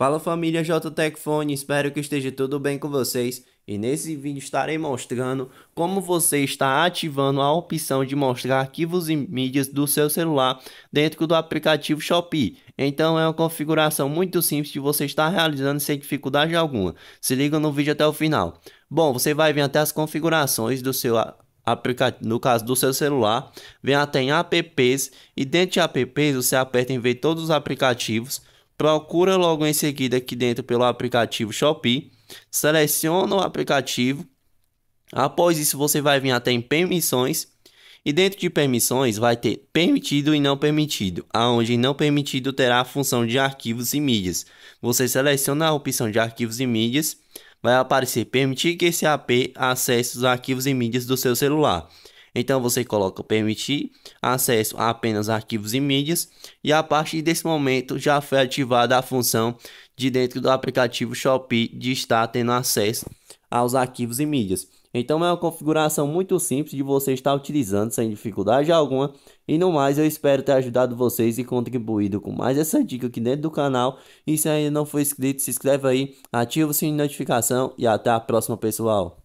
Fala família JTechfone, espero que esteja tudo bem com vocês e nesse vídeo estarei mostrando como você está ativando a opção de mostrar arquivos e mídias do seu celular dentro do aplicativo Shopee. Então é uma configuração muito simples de você estar realizando sem dificuldade alguma. Se liga no vídeo até o final. Bom, você vai vir até as configurações do seu aplicativo, no caso do seu celular, vem até em apps e dentro de apps você aperta em ver todos os aplicativos Procura logo em seguida aqui dentro pelo aplicativo Shopee. Seleciona o aplicativo. Após isso, você vai vir até em permissões. E dentro de permissões vai ter permitido e não permitido, aonde não permitido terá a função de arquivos e mídias. Você seleciona a opção de arquivos e mídias, vai aparecer permitir que esse AP acesse os arquivos e mídias do seu celular. Então você coloca permitir acesso a apenas arquivos e mídias e a partir desse momento já foi ativada a função de dentro do aplicativo Shopee de estar tendo acesso aos arquivos e mídias. Então é uma configuração muito simples de você estar utilizando sem dificuldade alguma. E no mais, eu espero ter ajudado vocês e contribuído com mais essa dica aqui dentro do canal. E se ainda não for inscrito, se inscreve aí, ativa o sininho de notificação e até a próxima, pessoal.